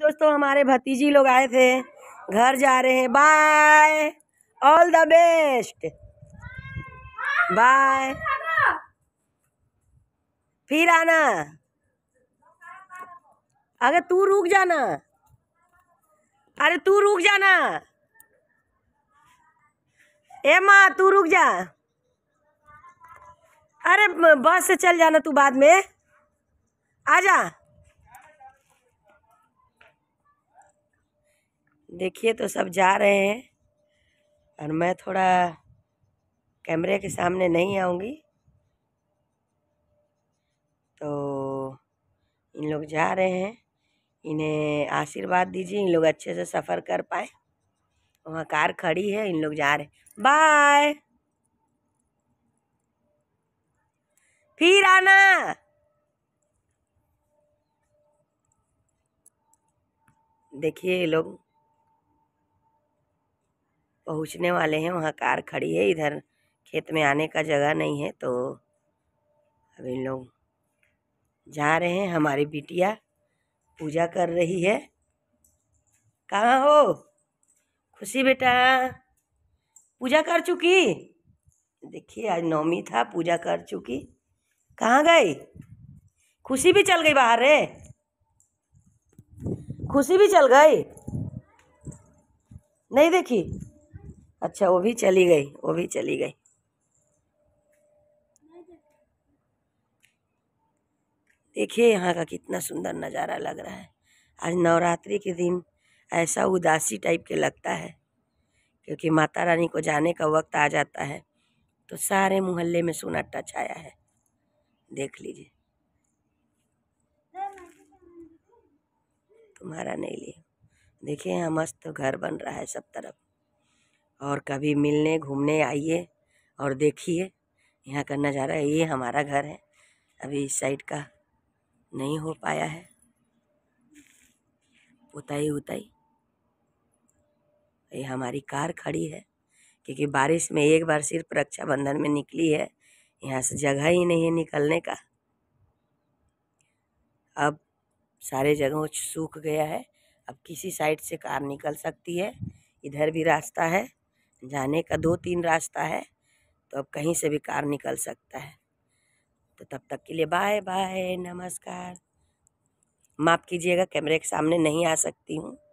दोस्तों हमारे भतीजी लोग आए थे घर जा रहे हैं bye all the best bye फिर आना अगर तू रुक जाना अरे तू रुक जाना ए माँ तू रुक जा अरे बस से चल जाना तू बाद में आजा देखिए तो सब जा रहे हैं और मैं थोड़ा कैमरे के सामने नहीं आऊँगी तो इन लोग जा रहे हैं इन्हें आशीर्वाद दीजिए इन लोग अच्छे से सफ़र कर पाए वहाँ कार खड़ी है इन लोग जा रहे हैं बाय फिर आना देखिए लोग पहुँचने वाले हैं वहाँ कार खड़ी है इधर खेत में आने का जगह नहीं है तो अब इन लोग जा रहे हैं हमारी बिटिया पूजा कर रही है कहाँ हो खुशी बेटा पूजा कर चुकी देखिए आज नौमी था पूजा कर चुकी कहाँ गई खुशी भी चल गई बाहर रे खुशी भी चल गई नहीं देखी अच्छा वो भी चली गई वो भी चली गई देखिए यहाँ का कितना सुंदर नज़ारा लग रहा है आज नवरात्रि के दिन ऐसा उदासी टाइप के लगता है क्योंकि माता रानी को जाने का वक्त आ जाता है तो सारे मोहल्ले में सोनाटा छाया है देख लीजिए तुम्हारा नहीं लिया देखिए यहाँ मस्त घर बन रहा है सब तरफ और कभी मिलने घूमने आइए और देखिए यहाँ का नज़ारा ये हमारा घर है अभी इस साइड का नहीं हो पाया है उताई उताई ये हमारी कार खड़ी है क्योंकि बारिश में एक बार सिर्फ रक्षाबंधन में निकली है यहाँ से जगह ही नहीं है निकलने का अब सारे जगहों सूख गया है अब किसी साइड से कार निकल सकती है इधर भी रास्ता है जाने का दो तीन रास्ता है तो अब कहीं से भी कार निकल सकता है तो तब तक के लिए बाय बाय नमस्कार माफ़ कीजिएगा कैमरे के सामने नहीं आ सकती हूँ